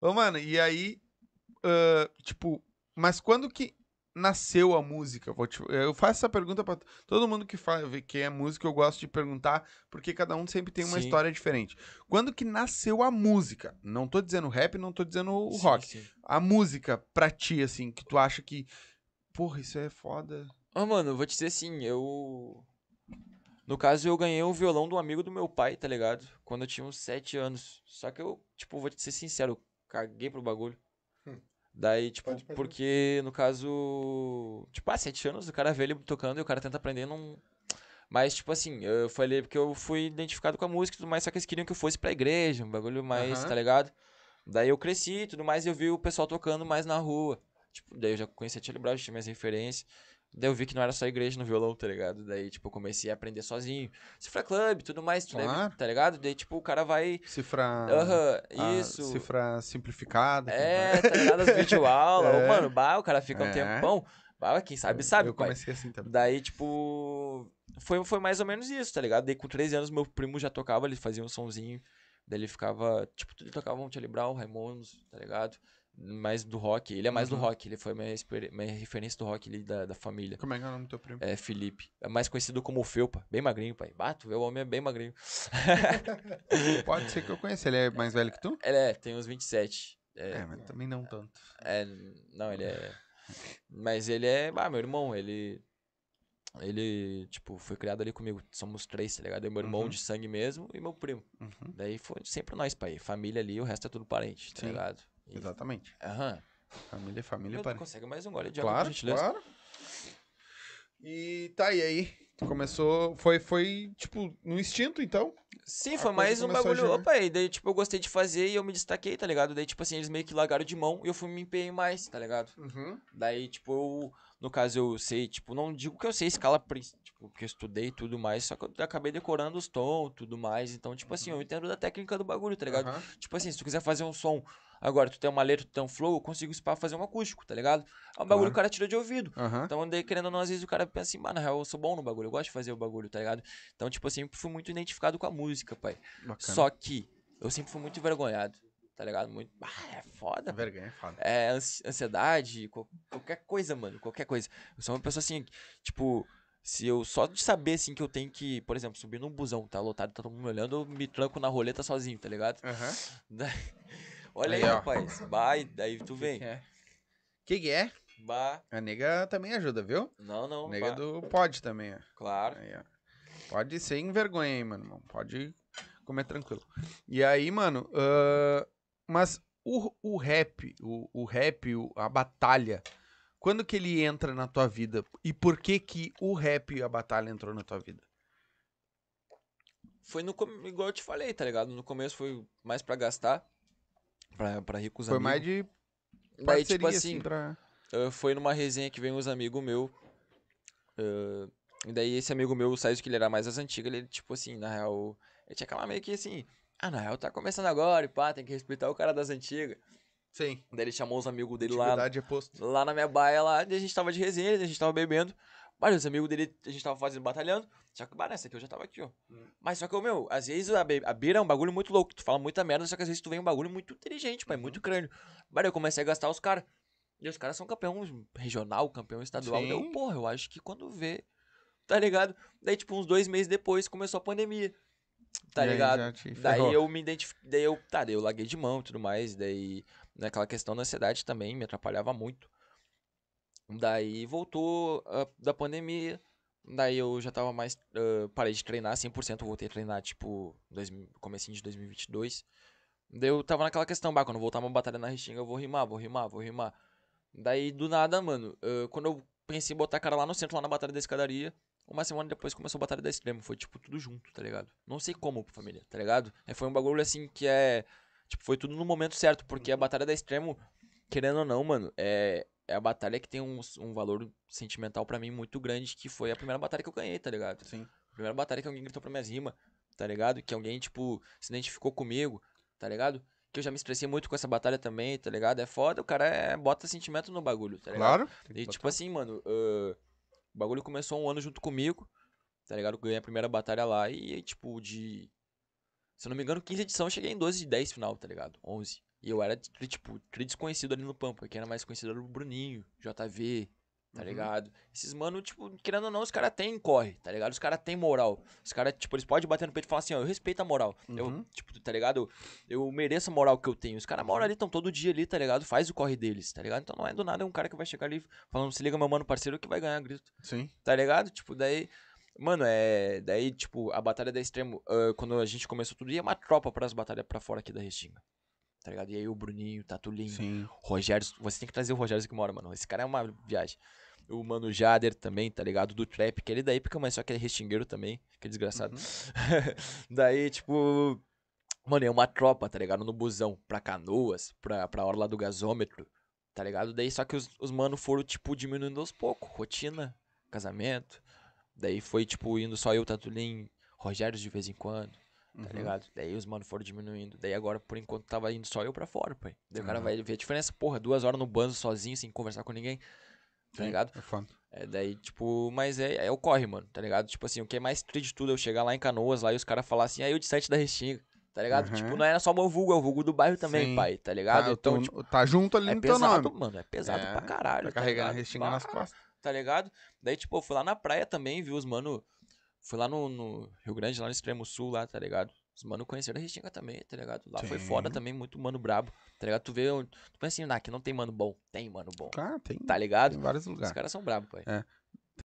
Ô, mano, e aí, uh, tipo, mas quando que nasceu a música? Vou te, eu faço essa pergunta para todo mundo que fala que é música, eu gosto de perguntar, porque cada um sempre tem uma sim. história diferente. Quando que nasceu a música? Não tô dizendo rap, não tô dizendo o sim, rock. Sim. A música pra ti, assim, que tu acha que, porra, isso é foda. Ah, mano, vou te dizer assim, eu... No caso, eu ganhei o violão do amigo do meu pai, tá ligado? Quando eu tinha uns sete anos. Só que eu, tipo, vou te ser sincero, Caguei pro bagulho. Hum. Daí, tipo, porque no caso. Tipo, há ah, sete anos o cara vê ele tocando e o cara tenta aprender num. Mas, tipo assim, eu falei porque eu fui identificado com a música e tudo mais, só que eles queriam que eu fosse pra igreja, um bagulho mais, uhum. tá ligado? Daí eu cresci e tudo mais, e eu vi o pessoal tocando mais na rua. Tipo, daí eu já conheci a Tia já tinha minhas referências. Daí eu vi que não era só igreja no violão, tá ligado? Daí, tipo, eu comecei a aprender sozinho. Cifra Club, tudo mais, tu claro. deve, tá ligado? Daí, tipo, o cara vai. Cifra. Uhum, isso. Cifra simplificada. É, tá ligado? As videoaulas. É. mano, bah, o cara fica é. um tempão. Bah, quem sabe, sabe. Eu comecei assim também. Daí, tipo. Foi, foi mais ou menos isso, tá ligado? Daí, com 13 anos, meu primo já tocava, ele fazia um sonzinho. Daí ele ficava. Tipo, ele tocava um Charlie Brown, Raimundos, tá ligado? mais do rock. Ele é mais uhum. do rock, ele foi minha, minha referência do rock ali da, da família. Como é que é o nome do teu primo? É Felipe. É mais conhecido como Felpa. Bem magrinho, pai. Bato, o homem é bem magrinho. Pode ser que eu conheça. Ele é mais velho que tu? Ele é, tem uns 27. É, é mas também não tanto. É, não, ele é. mas ele é. Ah, meu irmão, ele. Ele, tipo, foi criado ali comigo. Somos três, tá ligado? Eu, é meu irmão uhum. de sangue mesmo e meu primo. Uhum. Daí foi sempre nós, pai. Família ali, o resto é tudo parente, tá Sim. ligado? Exatamente. Aham. Família, é família, pare... Consegue mais um gole de água, Claro, claro. E tá, e aí? Começou, foi, foi, tipo, no instinto, então? Sim, foi mais um bagulho, opa, e daí, tipo, eu gostei de fazer e eu me destaquei, tá ligado? Daí, tipo assim, eles meio que largaram de mão e eu fui me empenhei mais, tá ligado? Uhum. Daí, tipo, eu, no caso, eu sei, tipo, não digo que eu sei escala, tipo, porque eu estudei e tudo mais, só que eu acabei decorando os tons, tudo mais, então, tipo assim, eu uhum. entendo da técnica do bagulho, tá ligado? Uhum. Tipo assim, se tu quiser fazer um som Agora, tu tem uma letra, tu tem um flow, eu consigo para fazer um acústico, tá ligado? É um claro. bagulho que o cara tira de ouvido. Uhum. Então, andei querendo ou não, às vezes o cara pensa assim, mano, na real, eu sou bom no bagulho, eu gosto de fazer o bagulho, tá ligado? Então, tipo, eu sempre fui muito identificado com a música, pai. Bacana. Só que eu sempre fui muito envergonhado tá ligado? Muito. Ah, é foda. Vergonha é foda. É ansiedade, qualquer coisa, mano. Qualquer coisa. Eu sou uma pessoa assim, tipo, se eu só de saber, assim, que eu tenho que, por exemplo, subir num busão, tá lotado, tá todo mundo olhando, eu me tranco na roleta sozinho, tá ligado? Aham. Uhum. Olha aí, aí rapaz. Bah, daí tu vem. É. Que que é? Bah. A nega também ajuda, viu? Não, não. A nega bah. do pode também, ó. Claro. Aí, ó. Pode ser em vergonha aí, mano. Pode comer tranquilo. E aí, mano, uh, mas o, o rap, o, o rap, o, a batalha, quando que ele entra na tua vida? E por que que o rap e a batalha entrou na tua vida? Foi no, igual eu te falei, tá ligado? No começo foi mais para gastar. Pra, pra ricos Foi amigos. mais de. Daí, tipo assim, assim pra... uh, foi numa resenha que vem uns amigos meu. Uh, e daí esse amigo meu, o Saiz, que ele era mais das antigas, ele, tipo assim, na real. Ele tinha aquela meio que assim. Ah, na real, tá começando agora e pá, tem que respeitar o cara das antigas. Sim. Daí ele chamou os amigos dele lá. É posto. Lá na minha baia lá, a gente tava de resenha, a gente tava bebendo. Mas os amigos dele, a gente tava fazendo, batalhando. Só que, bah, né, essa aqui eu já tava aqui, ó. Hum. Mas só que, meu, às vezes a, a beira é um bagulho muito louco. Tu fala muita merda, só que às vezes tu vem um bagulho muito inteligente, pai, é uhum. muito crânio. mas eu comecei a gastar os caras. E os caras são campeão regional, campeão estadual. Sim. Eu, porra, eu acho que quando vê, tá ligado? Daí, tipo, uns dois meses depois começou a pandemia. Tá ligado? Daí eu me identifiquei. Daí eu, tá, daí eu laguei de mão e tudo mais. Daí Naquela né, questão da ansiedade também me atrapalhava muito. Daí voltou uh, da pandemia. Daí eu já tava mais. Uh, parei de treinar 100%, voltei a treinar tipo dois, comecinho de 2022. Daí eu tava naquela questão, bah, quando voltar uma batalha na Restinga eu vou rimar, vou rimar, vou rimar. Daí do nada, mano, uh, quando eu pensei em botar a cara lá no centro, lá na batalha da escadaria, uma semana depois começou a batalha da extremo. Foi tipo tudo junto, tá ligado? Não sei como, família, tá ligado? É, foi um bagulho assim que é. Tipo, foi tudo no momento certo, porque a uhum. Batalha da Extremo, querendo ou não, mano, é, é a batalha que tem um, um valor sentimental para mim muito grande, que foi a primeira batalha que eu ganhei, tá ligado? Sim. primeira batalha que alguém gritou pra minhas rimas, tá ligado? Que alguém, tipo, se identificou comigo, tá ligado? que eu já me estressei muito com essa batalha também, tá ligado? É foda, o cara é, bota sentimento no bagulho, tá ligado? Claro. E tipo assim, mano, uh, o bagulho começou um ano junto comigo, tá ligado? Eu ganhei a primeira batalha lá e, tipo, de se eu não me engano, 15 edição, eu cheguei em 12 de 10 final, tá ligado? 11. E eu era, tipo, desconhecido ali no Pampa. Quem era mais conhecido era o Bruninho, JV, tá uhum. ligado? Esses mano, tipo, querendo ou não, os caras têm corre, tá ligado? Os caras têm moral. Os caras, tipo, eles podem bater no peito e falar assim, ó, eu respeito a moral. Uhum. Eu, tipo, tá ligado? Eu, eu mereço a moral que eu tenho. Os caras moram ali, estão todo dia ali, tá ligado? Faz o corre deles, tá ligado? Então não é do nada um cara que vai chegar ali falando, se liga, meu mano parceiro, que vai ganhar grito. Sim. Tá ligado? Tipo, daí Mano, é. Daí, tipo, a batalha da Extremo, uh, quando a gente começou tudo, ia uma tropa para as batalhas para fora aqui da Restinga. Tá ligado? E aí o Bruninho, Tatulinho, tá Sim. Rogério. Você tem que trazer o Rogério que mora, mano. Esse cara é uma viagem. O Mano Jader também, tá ligado? Do Trap, que ele é da época, mas só que ele é restingueiro também. Que é desgraçado. Uhum. daí, tipo. Mano, é uma tropa, tá ligado? No busão, pra canoas, pra, pra orla do gasômetro, tá ligado? Daí só que os, os mano foram, tipo, diminuindo aos poucos. Rotina, casamento. Daí foi, tipo, indo só eu, Tatulin, Rogério de vez em quando, tá uhum. ligado? Daí os mano foram diminuindo. Daí agora, por enquanto, tava indo só eu pra fora, pai. Daí o cara uhum. vai ver a diferença. Porra, duas horas no banzo sozinho, sem conversar com ninguém. Tá Sim, ligado? É foda. É, daí, tipo, mas é, é mano, tá ligado? Tipo assim, o que é mais triste de tudo é eu chegar lá em Canoas, lá e os caras falar assim, aí eu de sete da Restinga, tá ligado? Uhum. Tipo, não era é só meu vulgo, é o vulgo do bairro também, Sim. pai, tá ligado? Tá, então, tipo, tá junto ali é no pesado, teu nome. mano, é pesado é, pra caralho. Tá, tá carregando tá a Restinga nas costas tá ligado? Daí, tipo, eu fui lá na praia também, vi os mano. Fui lá no, no Rio Grande, lá no extremo sul, lá, tá ligado? Os mano conheceram a Restinga também, tá ligado? Lá foi foda também, muito mano brabo, tá ligado? Tu vê, tu pensa assim, ah, não tem mano bom. Tem mano bom. Cara, tem. Tá ligado? Tem vários lugares. Os caras são brabo, pai. É.